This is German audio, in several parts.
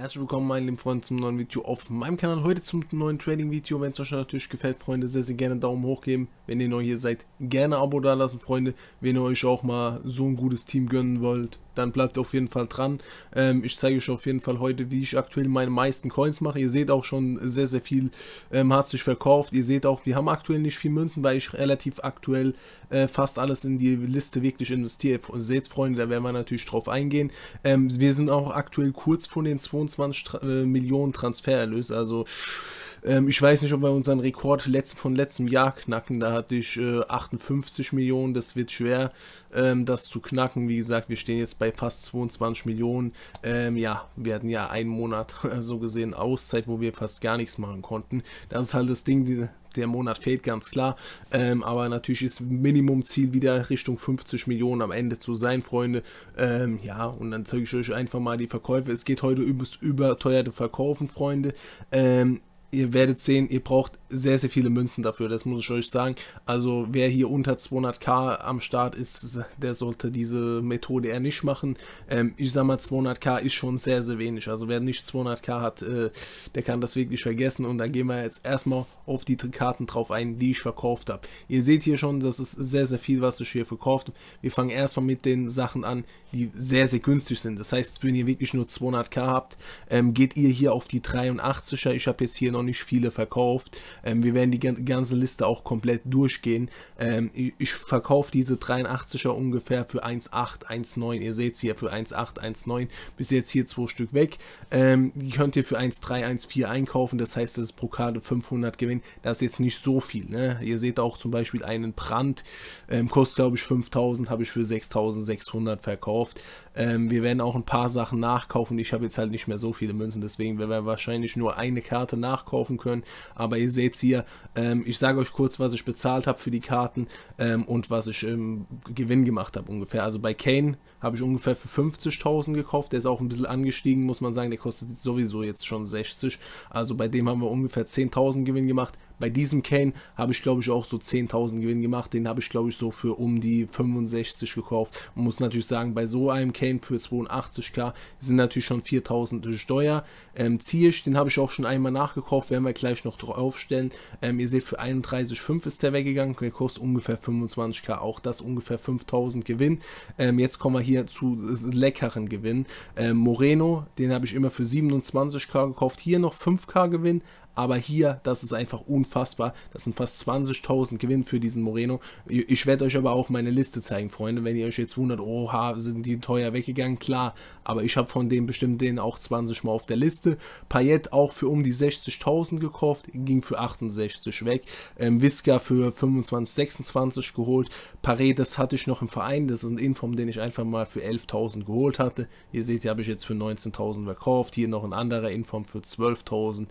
Herzlich willkommen, meine lieben Freunde, zum neuen Video auf meinem Kanal. Heute zum neuen Trading-Video. Wenn es euch natürlich gefällt, Freunde, sehr, sehr gerne Daumen hoch geben. Wenn ihr neu hier seid, gerne Abo da lassen, Freunde. Wenn ihr euch auch mal so ein gutes Team gönnen wollt, dann bleibt auf jeden Fall dran. Ähm, ich zeige euch auf jeden Fall heute, wie ich aktuell meine meisten Coins mache. Ihr seht auch schon, sehr, sehr viel ähm, hat sich verkauft. Ihr seht auch, wir haben aktuell nicht viel Münzen, weil ich relativ aktuell äh, fast alles in die Liste wirklich investiere. Seht Freunde, da werden wir natürlich drauf eingehen. Ähm, wir sind auch aktuell kurz vor den 22 Tra äh, Millionen Transfererlös, also... Pff, ähm, ich weiß nicht, ob wir unseren Rekord letzt, von letztem Jahr knacken. Da hatte ich äh, 58 Millionen. Das wird schwer, ähm, das zu knacken. Wie gesagt, wir stehen jetzt bei fast 22 Millionen. Ähm, ja, wir hatten ja einen Monat so gesehen Auszeit, wo wir fast gar nichts machen konnten. Das ist halt das Ding, die, der Monat fehlt, ganz klar. Ähm, aber natürlich ist Minimumziel wieder Richtung 50 Millionen am Ende zu sein, Freunde. Ähm, ja, und dann zeige ich euch einfach mal die Verkäufe. Es geht heute übers überteuerte Verkaufen, Freunde. Ähm, ihr werdet sehen, ihr braucht sehr, sehr viele Münzen dafür, das muss ich euch sagen. Also wer hier unter 200k am Start ist, der sollte diese Methode eher nicht machen. Ähm, ich sag mal, 200k ist schon sehr, sehr wenig. Also wer nicht 200k hat, äh, der kann das wirklich vergessen. Und dann gehen wir jetzt erstmal auf die Karten drauf ein, die ich verkauft habe. Ihr seht hier schon, das ist sehr, sehr viel, was ich hier verkauft habe. Wir fangen erstmal mit den Sachen an, die sehr, sehr günstig sind. Das heißt, wenn ihr wirklich nur 200k habt, ähm, geht ihr hier auf die 83er. Ich habe jetzt hier noch nicht viele verkauft. Ähm, wir werden die ganze Liste auch komplett durchgehen. Ähm, ich, ich verkaufe diese 83er ungefähr für 1,8, 1,9. Ihr seht es hier für 1,8, 1,9. Bis jetzt hier zwei Stück weg. Ähm, die könnt ihr für 1,3, 1,4 einkaufen. Das heißt, das ist pro Karte 500 Gewinn. Das ist jetzt nicht so viel. Ne? Ihr seht auch zum Beispiel einen Brand. Ähm, kostet glaube ich 5000, habe ich für 6600 verkauft. Ähm, wir werden auch ein paar Sachen nachkaufen. Ich habe jetzt halt nicht mehr so viele Münzen. Deswegen werden wir wahrscheinlich nur eine Karte nachkaufen können. Aber ihr seht, jetzt hier, ähm, ich sage euch kurz, was ich bezahlt habe für die Karten ähm, und was ich im ähm, Gewinn gemacht habe ungefähr. Also bei Kane habe ich ungefähr für 50.000 gekauft. Der ist auch ein bisschen angestiegen, muss man sagen. Der kostet sowieso jetzt schon 60. Also bei dem haben wir ungefähr 10.000 Gewinn gemacht. Bei diesem Kane habe ich, glaube ich, auch so 10.000 Gewinn gemacht. Den habe ich, glaube ich, so für um die 65 gekauft. Man muss natürlich sagen, bei so einem Kane für 82k sind natürlich schon 4.000 Steuer. Ähm, ich, den habe ich auch schon einmal nachgekauft, werden wir gleich noch draufstellen. Ähm, ihr seht, für 31,5 ist der weggegangen. Der kostet ungefähr 25k, auch das ungefähr 5.000 Gewinn. Ähm, jetzt kommen wir hier hier zu leckeren Gewinn. Äh, Moreno, den habe ich immer für 27k gekauft. Hier noch 5k Gewinn, aber hier, das ist einfach unfassbar. Das sind fast 20.000 Gewinn für diesen Moreno. Ich werde euch aber auch meine Liste zeigen, Freunde. Wenn ihr euch jetzt wundert, oha, sind die teuer weggegangen? Klar, aber ich habe von denen bestimmt den auch 20 Mal auf der Liste. Payet auch für um die 60.000 gekauft, ging für 68 weg. Ähm, Visca für 25, 26 geholt. Paredes hatte ich noch im Verein. Das ist ein Inform, den ich einfach mal für 11.000 geholt hatte. Ihr seht, hier habe ich jetzt für 19.000 verkauft. Hier noch ein anderer Inform für 12.000.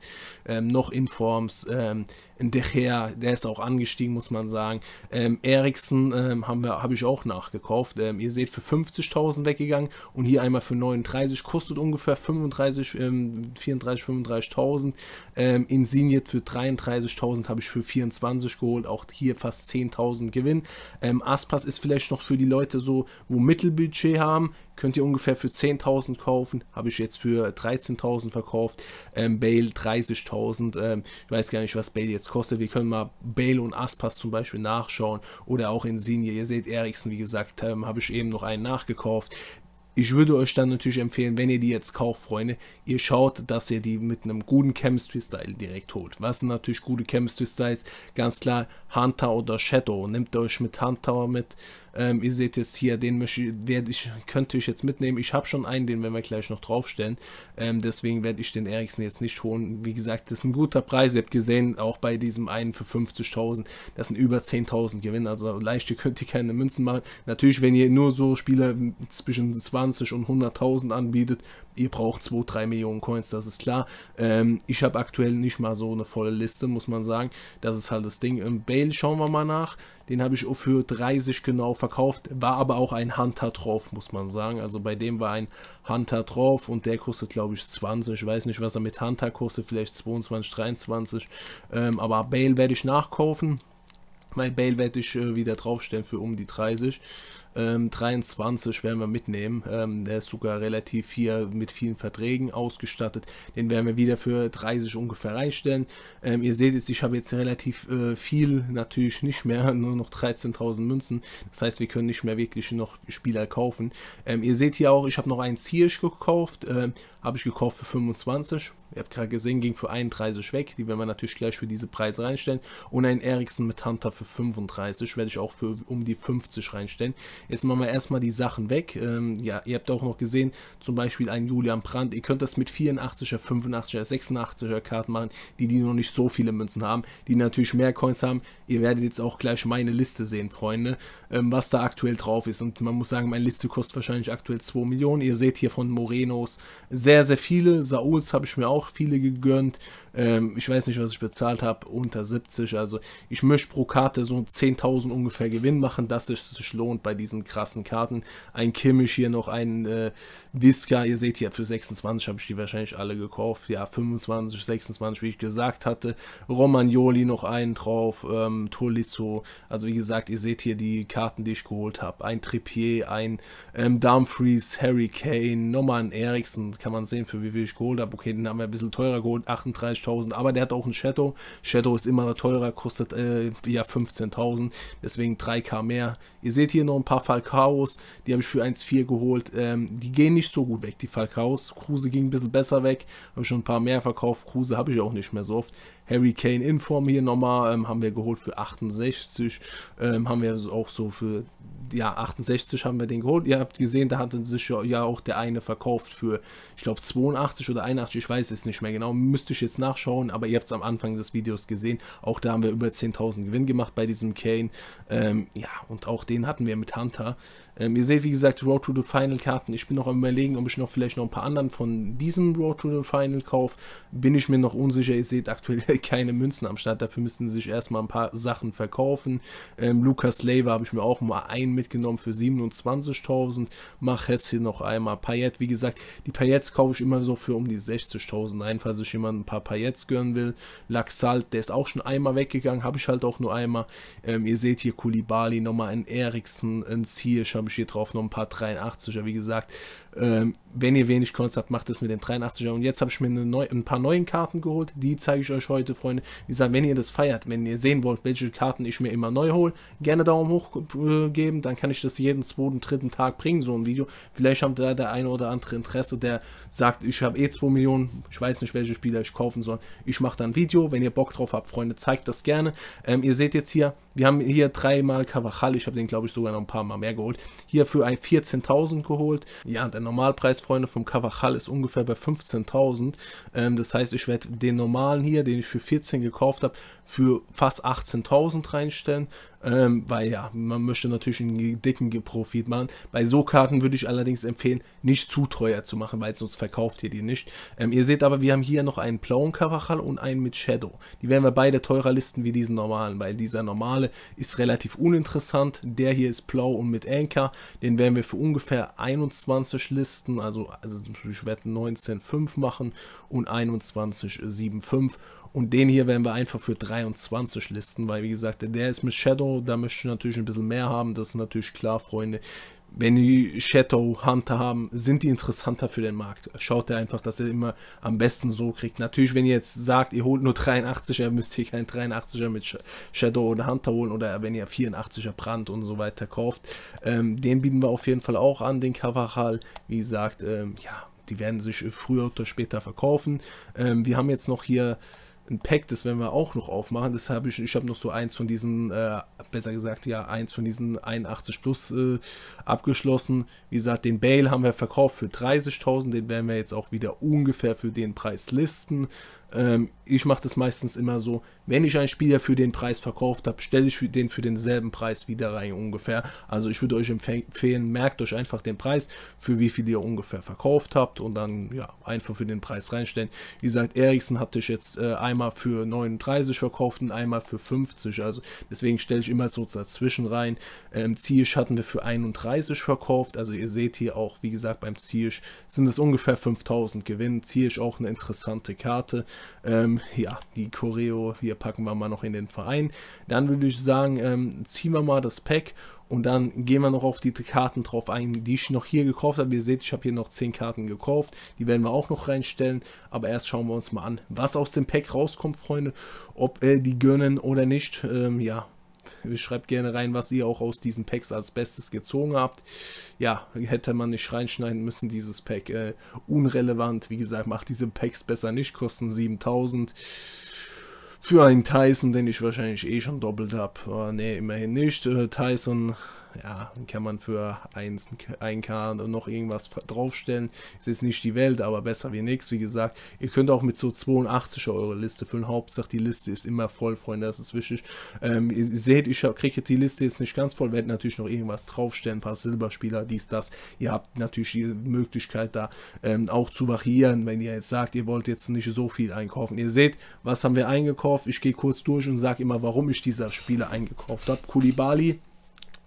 Ähm, noch Informs. Ähm, De Gea, der ist auch angestiegen, muss man sagen. Ähm, Eriksen ähm, habe hab ich auch nachgekauft. Ähm, ihr seht, für 50.000 weggegangen und hier einmal für 39. Kostet ungefähr 35, ähm, 34, 35.000. Ähm, Insigne für 33.000 habe ich für 24 geholt. Auch hier fast 10.000 Gewinn. Ähm, Aspas ist vielleicht noch für die Leute so, wo Mittelbudget haben könnt ihr ungefähr für 10.000 kaufen. Habe ich jetzt für 13.000 verkauft. Ähm, Bale 30.000. Ähm, ich weiß gar nicht, was Bale jetzt kostet. Wir können mal Bale und Aspas zum Beispiel nachschauen. Oder auch Insigne. Ihr seht Eriksen, wie gesagt, ähm, habe ich eben noch einen nachgekauft. Ich würde euch dann natürlich empfehlen, wenn ihr die jetzt kauft, Freunde, ihr schaut, dass ihr die mit einem guten Chemistry-Style direkt holt. Was sind natürlich gute Chemistry-Styles? Ganz klar, Hunter oder Shadow. Nehmt euch mit Hunter mit, ähm, ihr seht jetzt hier, den werde ich, könnte ich jetzt mitnehmen. Ich habe schon einen, den werden wir gleich noch draufstellen. Ähm, deswegen werde ich den Ericsson jetzt nicht holen. Wie gesagt, das ist ein guter Preis. Ihr habt gesehen, auch bei diesem einen für 50.000, das sind über 10.000 Gewinn. Also leicht, ihr könnt ihr keine Münzen machen. Natürlich, wenn ihr nur so Spieler zwischen 20 und 100.000 anbietet, ihr braucht 2, 3 Millionen Coins, das ist klar. Ähm, ich habe aktuell nicht mal so eine volle Liste, muss man sagen. Das ist halt das Ding. Im ähm, Bale schauen wir mal nach. Den habe ich für 30 genau verkauft. War aber auch ein Hunter drauf, muss man sagen. Also bei dem war ein Hunter drauf und der kostet, glaube ich, 20. Ich weiß nicht, was er mit Hunter kostet. Vielleicht 22, 23. Ähm, aber Bale werde ich nachkaufen. Mein Bale werde ich äh, wieder draufstellen für um die 30. Ähm, 23 werden wir mitnehmen. Ähm, der ist sogar relativ hier mit vielen Verträgen ausgestattet. Den werden wir wieder für 30 ungefähr reinstellen. Ähm, ihr seht jetzt, ich habe jetzt relativ äh, viel, natürlich nicht mehr, nur noch 13.000 Münzen. Das heißt, wir können nicht mehr wirklich noch Spieler kaufen. Ähm, ihr seht hier auch, ich habe noch einen Ziersch gekauft. Ähm, habe ich gekauft für 25. Ihr habt gerade gesehen, ging für 31 weg. Die werden wir natürlich gleich für diese Preise reinstellen. Und ein Ericsson mit Hunter für 35 werde ich auch für um die 50 reinstellen. Jetzt machen wir erstmal die Sachen weg. Ähm, ja, ihr habt auch noch gesehen, zum Beispiel ein Julian Brandt. Ihr könnt das mit 84er, 85er, 86er Karten machen, die die noch nicht so viele Münzen haben, die natürlich mehr Coins haben. Ihr werdet jetzt auch gleich meine Liste sehen, Freunde, ähm, was da aktuell drauf ist. Und man muss sagen, meine Liste kostet wahrscheinlich aktuell 2 Millionen. Ihr seht hier von Morenos sehr, sehr viele. Sauls habe ich mir auch viele gegönnt. Ähm, ich weiß nicht, was ich bezahlt habe, unter 70. Also ich möchte pro Karte so 10.000 ungefähr Gewinn machen, dass es sich lohnt bei diesen krassen Karten. Ein Kimmich hier noch, ein äh, Visca, ihr seht hier, für 26 habe ich die wahrscheinlich alle gekauft. Ja, 25, 26, wie ich gesagt hatte. Romagnoli noch einen drauf, ähm, Tolisso. Also wie gesagt, ihr seht hier die Karten, die ich geholt habe. Ein Trippier, ein ähm, Dumfries, Harry Kane, nochmal ein Eriksen, kann man sehen, für wie viel ich geholt habe. Okay, den haben wir ein bisschen teurer geholt, 38.000, aber der hat auch ein Shadow. Shadow ist immer teurer, kostet äh, ja 15.000, deswegen 3k mehr. Ihr seht hier noch ein paar Falcaos, die habe ich für 1,4 geholt. Ähm, die gehen nicht so gut weg, die Falcaos. Kruse ging ein bisschen besser weg, habe ich schon ein paar mehr verkauft. Kruse habe ich auch nicht mehr so oft. Harry Kane in Form hier nochmal, ähm, haben wir geholt für 68, ähm, haben wir auch so für, ja, 68 haben wir den geholt. Ihr habt gesehen, da hatte sich ja, auch der eine verkauft für, ich glaube, 82 oder 81, ich weiß es nicht mehr genau, müsste ich jetzt nachschauen, aber ihr habt es am Anfang des Videos gesehen, auch da haben wir über 10.000 Gewinn gemacht bei diesem Kane, ähm, ja, und auch den hatten wir mit Hunter. Ähm, ihr seht, wie gesagt, Road to the Final Karten, ich bin noch am überlegen, ob ich noch vielleicht noch ein paar anderen von diesem Road to the Final kaufe, bin ich mir noch unsicher, ihr seht, aktuell keine Münzen am Start. Dafür müssten sich erstmal ein paar Sachen verkaufen. Ähm, Lukas Leiva habe ich mir auch mal einen mitgenommen für 27.000. Mach es hier noch einmal Payette, Wie gesagt, die Payettes kaufe ich immer so für um die 60.000 ein, falls sich jemand ein paar Payettes gönnen will. Laxalt, der ist auch schon einmal weggegangen, habe ich halt auch nur einmal. Ähm, ihr seht hier Kulibali, nochmal ein Eriksen, ein Ziersch habe ich hier drauf, noch ein paar 83er, wie gesagt. Ähm, wenn ihr wenig Coins habt, macht es mit den 83er. Und jetzt habe ich mir neu, ein paar neuen Karten geholt, die zeige ich euch heute. Leute, Freunde, wie gesagt, wenn ihr das feiert, wenn ihr sehen wollt, welche Karten ich mir immer neu hole, gerne Daumen hoch äh, geben, dann kann ich das jeden zweiten, dritten Tag bringen, so ein Video. Vielleicht haben da der eine oder andere Interesse, der sagt, ich habe eh 2 Millionen, ich weiß nicht, welche Spieler ich kaufen soll. Ich mache dann ein Video, wenn ihr Bock drauf habt, Freunde, zeigt das gerne. Ähm, ihr seht jetzt hier, wir haben hier dreimal Kavachal, ich habe den glaube ich sogar noch ein paar Mal mehr geholt. Hier für ein 14.000 geholt. Ja, der Normalpreis, Freunde, vom Kavachal ist ungefähr bei 15.000. Ähm, das heißt, ich werde den normalen hier, den ich für 14 gekauft habe, für fast 18.000 reinstellen. Ähm, weil ja, man möchte natürlich einen dicken Profit machen. Bei so Karten würde ich allerdings empfehlen, nicht zu teuer zu machen, weil sonst verkauft ihr die nicht. Ähm, ihr seht aber, wir haben hier noch einen blauen Karachal und einen mit Shadow. Die werden wir beide teurer listen wie diesen normalen, weil dieser normale ist relativ uninteressant. Der hier ist blau und mit Anchor. Den werden wir für ungefähr 21 listen, also, also ich werde 19,5 machen und 21,75 und den hier werden wir einfach für 23 listen, weil wie gesagt, der ist mit Shadow, da möchte ich natürlich ein bisschen mehr haben, das ist natürlich klar, Freunde. Wenn die Shadow Hunter haben, sind die interessanter für den Markt. Schaut ihr einfach, dass ihr immer am besten so kriegt. Natürlich, wenn ihr jetzt sagt, ihr holt nur 83er, müsst ihr keinen 83er mit Shadow oder Hunter holen oder wenn ihr 84er Brand und so weiter kauft. Ähm, den bieten wir auf jeden Fall auch an, den Kavachal. Wie gesagt, ähm, ja, die werden sich früher oder später verkaufen. Ähm, wir haben jetzt noch hier ein Pack, das werden wir auch noch aufmachen. Das habe ich, ich habe noch so eins von diesen, äh, besser gesagt, ja, eins von diesen 81 plus äh, abgeschlossen. Wie gesagt, den Bale haben wir verkauft für 30.000, den werden wir jetzt auch wieder ungefähr für den Preis listen. Ähm, ich mache das meistens immer so, wenn ich einen Spieler für den Preis verkauft habe, stelle ich den für denselben Preis wieder rein ungefähr. Also ich würde euch empfehlen, merkt euch einfach den Preis, für wie viel ihr ungefähr verkauft habt und dann ja einfach für den Preis reinstellen. Wie gesagt, Eriksen hatte ich jetzt äh, einmal für 39 verkauft und einmal für 50. Also deswegen stelle ich immer so dazwischen rein. Ähm, Ziyech hatten wir für 31 verkauft. Also ihr seht hier auch, wie gesagt, beim Ziyech sind es ungefähr 5000 Gewinn. Ziyech auch eine interessante Karte. Ähm, ja, die Choreo hier packen wir mal noch in den Verein. Dann würde ich sagen, ähm, ziehen wir mal das Pack und dann gehen wir noch auf die Karten drauf ein, die ich noch hier gekauft habe. Ihr seht, ich habe hier noch 10 Karten gekauft. Die werden wir auch noch reinstellen. Aber erst schauen wir uns mal an, was aus dem Pack rauskommt, Freunde. Ob äh, die gönnen oder nicht. Ähm, ja, Schreibt gerne rein, was ihr auch aus diesen Packs als Bestes gezogen habt. Ja, hätte man nicht reinschneiden müssen, dieses Pack. Äh, unrelevant, wie gesagt, macht diese Packs besser nicht, kosten 7000 für einen Tyson, den ich wahrscheinlich eh schon doppelt habe. Äh, ne, immerhin nicht. Äh, Tyson ja, dann kann man für 1, k noch irgendwas draufstellen. Ist jetzt nicht die Welt, aber besser wie nichts. Wie gesagt, ihr könnt auch mit so 82 Euro Liste füllen. Hauptsache, die Liste ist immer voll, Freunde, das ist wichtig. Ähm, ihr seht, ich kriege die Liste jetzt nicht ganz voll, werde natürlich noch irgendwas draufstellen, ein paar Silberspieler, dies, das. Ihr habt natürlich die Möglichkeit da ähm, auch zu variieren, wenn ihr jetzt sagt, ihr wollt jetzt nicht so viel einkaufen. Ihr seht, was haben wir eingekauft? Ich gehe kurz durch und sage immer, warum ich dieser Spieler eingekauft habe. Kulibali,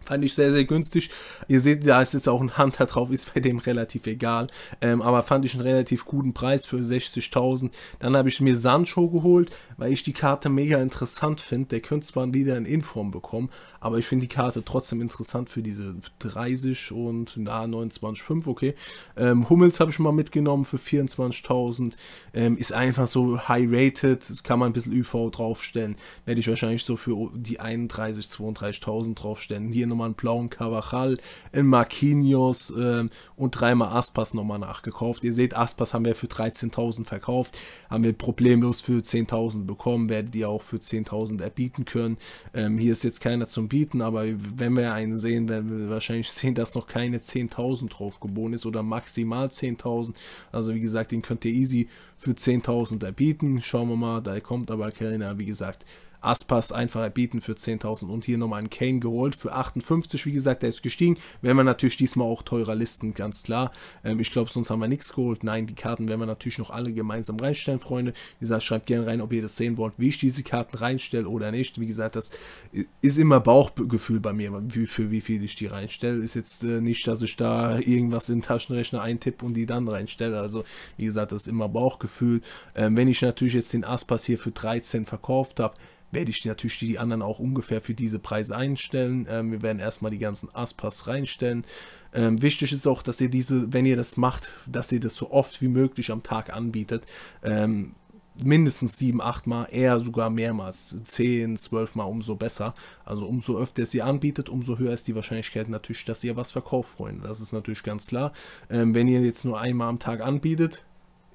Fand ich sehr, sehr günstig. Ihr seht, da ist jetzt auch ein Hunter drauf, ist bei dem relativ egal. Ähm, aber fand ich einen relativ guten Preis für 60.000. Dann habe ich mir Sancho geholt, weil ich die Karte mega interessant finde. Der könnte zwar wieder in Inform bekommen, aber ich finde die Karte trotzdem interessant für diese 30 und na 29,5, okay. Ähm, Hummels habe ich mal mitgenommen für 24.000. Ähm, ist einfach so high-rated, kann man ein bisschen UV draufstellen. Werde ich wahrscheinlich so für die 31, 32.000 draufstellen. Hier nochmal einen blauen Cavachal, einen Marquinhos ähm, und dreimal Aspas nochmal nachgekauft. Ihr seht, Aspas haben wir für 13.000 verkauft, haben wir problemlos für 10.000 bekommen, werdet ihr auch für 10.000 erbieten können. Ähm, hier ist jetzt keiner zum bieten, aber wenn wir einen sehen, werden wir wahrscheinlich sehen, dass noch keine 10.000 drauf geboren ist oder maximal 10.000. Also wie gesagt, den könnt ihr easy für 10.000 erbieten. Schauen wir mal, da kommt aber keiner. Wie gesagt, Aspas einfach erbieten für 10.000 und hier nochmal einen Kane geholt für 58. Wie gesagt, der ist gestiegen. Wenn wir natürlich diesmal auch teurer listen, ganz klar. Ähm, ich glaube, sonst haben wir nichts geholt. Nein, die Karten werden wir natürlich noch alle gemeinsam reinstellen, Freunde. Wie gesagt, schreibt gerne rein, ob ihr das sehen wollt, wie ich diese Karten reinstelle oder nicht. Wie gesagt, das ist immer Bauchgefühl bei mir, für wie viel ich die reinstelle. Ist jetzt äh, nicht, dass ich da irgendwas in den Taschenrechner eintippe und die dann reinstelle. Also, wie gesagt, das ist immer Bauchgefühl. Ähm, wenn ich natürlich jetzt den Aspas hier für 13 verkauft habe, werde ich natürlich die anderen auch ungefähr für diese Preise einstellen. Ähm, wir werden erstmal die ganzen Aspas reinstellen. Ähm, wichtig ist auch, dass ihr diese, wenn ihr das macht, dass ihr das so oft wie möglich am Tag anbietet. Ähm, mindestens 7, 8 Mal, eher sogar mehrmals, 10, 12 Mal, umso besser. Also umso öfter es ihr anbietet, umso höher ist die Wahrscheinlichkeit natürlich, dass ihr was verkauft, Freunde. Das ist natürlich ganz klar. Ähm, wenn ihr jetzt nur einmal am Tag anbietet,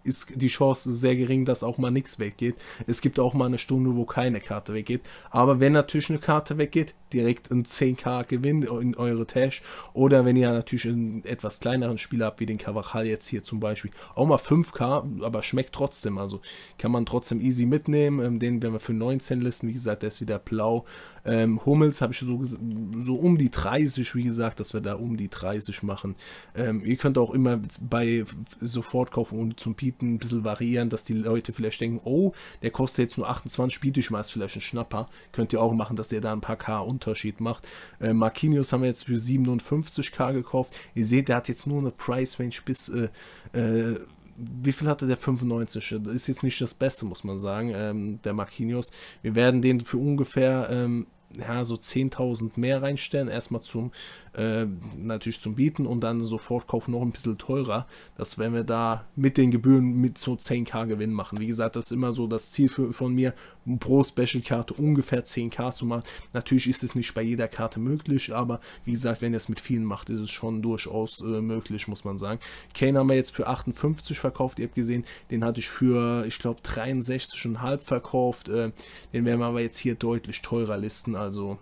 ist die Chance sehr gering, dass auch mal nichts weggeht. Es gibt auch mal eine Stunde, wo keine Karte weggeht. Aber wenn natürlich eine Karte weggeht, direkt ein 10k Gewinn in eure Tasche. Oder wenn ihr natürlich einen etwas kleineren Spieler habt, wie den Cavachal jetzt hier zum Beispiel, auch mal 5k, aber schmeckt trotzdem. Also kann man trotzdem easy mitnehmen. Ähm, den werden wir für 19 listen. Wie gesagt, der ist wieder blau. Ähm, Hummels habe ich so, so um die 30, wie gesagt, dass wir da um die 30 machen. Ähm, ihr könnt auch immer bei sofort kaufen und zum Peak Spieltypen ein bisschen variieren, dass die Leute vielleicht denken, oh, der kostet jetzt nur 28 biete ich mal, Spieltischmeiß, vielleicht ein Schnapper. Könnt ihr auch machen, dass der da ein paar K Unterschied macht. Äh, Marquinhos haben wir jetzt für 57k gekauft. Ihr seht, der hat jetzt nur eine Price Range bis äh, äh, wie viel hatte der 95? Das ist jetzt nicht das Beste, muss man sagen, ähm, der Marquinhos. Wir werden den für ungefähr ähm, ja, so 10.000 mehr reinstellen, erstmal zum, äh, natürlich zum Bieten und dann sofort kaufen noch ein bisschen teurer, Das werden wir da mit den Gebühren mit so 10k Gewinn machen. Wie gesagt, das ist immer so das Ziel für, von mir, pro Special-Karte ungefähr 10k zu machen. Natürlich ist es nicht bei jeder Karte möglich, aber wie gesagt, wenn ihr es mit vielen macht, ist es schon durchaus äh, möglich, muss man sagen. Kane haben wir jetzt für 58 verkauft, ihr habt gesehen, den hatte ich für, ich glaube, 63,5 verkauft. Äh, den werden wir aber jetzt hier deutlich teurer listen. Also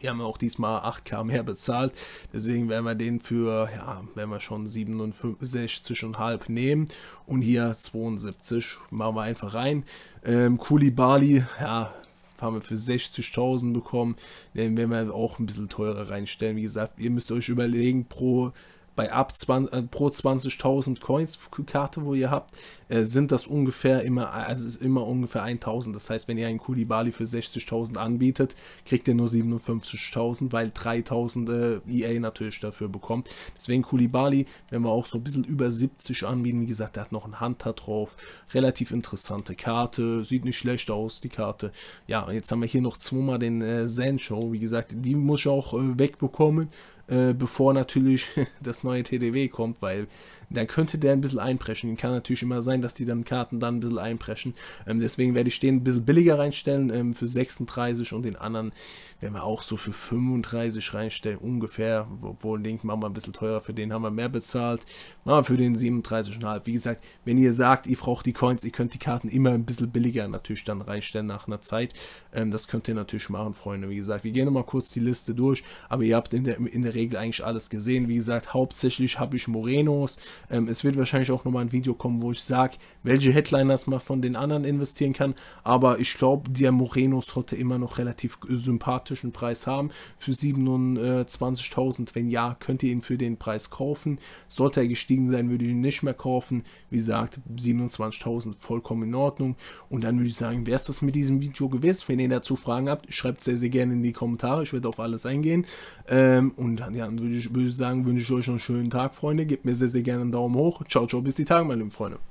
wir haben auch diesmal 8K mehr bezahlt. Deswegen werden wir den für, ja, wenn wir schon 67,5 nehmen. Und hier 72 machen wir einfach rein. Ähm, Kulibali, ja, haben wir für 60.000 bekommen. Den werden wir auch ein bisschen teurer reinstellen. Wie gesagt, ihr müsst euch überlegen, pro bei ab 20, äh, pro 20.000 Coins Karte, wo ihr habt, äh, sind das ungefähr immer, also ist immer ungefähr 1.000. Das heißt, wenn ihr einen Kulibali für 60.000 anbietet, kriegt ihr nur 57.000, weil 3.000 äh, EA natürlich dafür bekommt. Deswegen Kulibali, wenn wir auch so ein bisschen über 70 anbieten, wie gesagt, der hat noch einen Hunter drauf, relativ interessante Karte, sieht nicht schlecht aus, die Karte. Ja, und jetzt haben wir hier noch zweimal den äh, Zen Show, wie gesagt, die muss ich auch äh, wegbekommen äh, bevor natürlich das neue TDW kommt, weil dann könnte der ein bisschen einpreschen. Kann natürlich immer sein, dass die dann Karten dann ein bisschen einpreschen. Ähm, deswegen werde ich den ein bisschen billiger reinstellen ähm, für 36 und den anderen werden wir auch so für 35 reinstellen, ungefähr. Obwohl, den machen wir ein bisschen teurer, für den haben wir mehr bezahlt. Machen wir für den 37,5. Wie gesagt, wenn ihr sagt, ihr braucht die Coins, ihr könnt die Karten immer ein bisschen billiger natürlich dann reinstellen nach einer Zeit. Ähm, das könnt ihr natürlich machen, Freunde. Wie gesagt, wir gehen nochmal kurz die Liste durch, aber ihr habt in der, in der Regel eigentlich alles gesehen. Wie gesagt, hauptsächlich habe ich Morenos, ähm, es wird wahrscheinlich auch nochmal ein Video kommen, wo ich sage, welche Headliners man von den anderen investieren kann. Aber ich glaube, der Moreno sollte immer noch relativ sympathischen Preis haben. Für 27.000, wenn ja, könnt ihr ihn für den Preis kaufen. Sollte er gestiegen sein, würde ich ihn nicht mehr kaufen. Wie gesagt, 27.000 vollkommen in Ordnung. Und dann würde ich sagen, wäre es das mit diesem Video gewesen. Wenn ihr dazu Fragen habt, schreibt sehr, sehr gerne in die Kommentare. Ich werde auf alles eingehen. Ähm, und dann, ja, würde ich, würd ich sagen, wünsche ich euch noch einen schönen Tag, Freunde. Gebt mir sehr, sehr gerne einen Daumen hoch. Ciao, ciao, bis die Tage, meine lieben Freunde.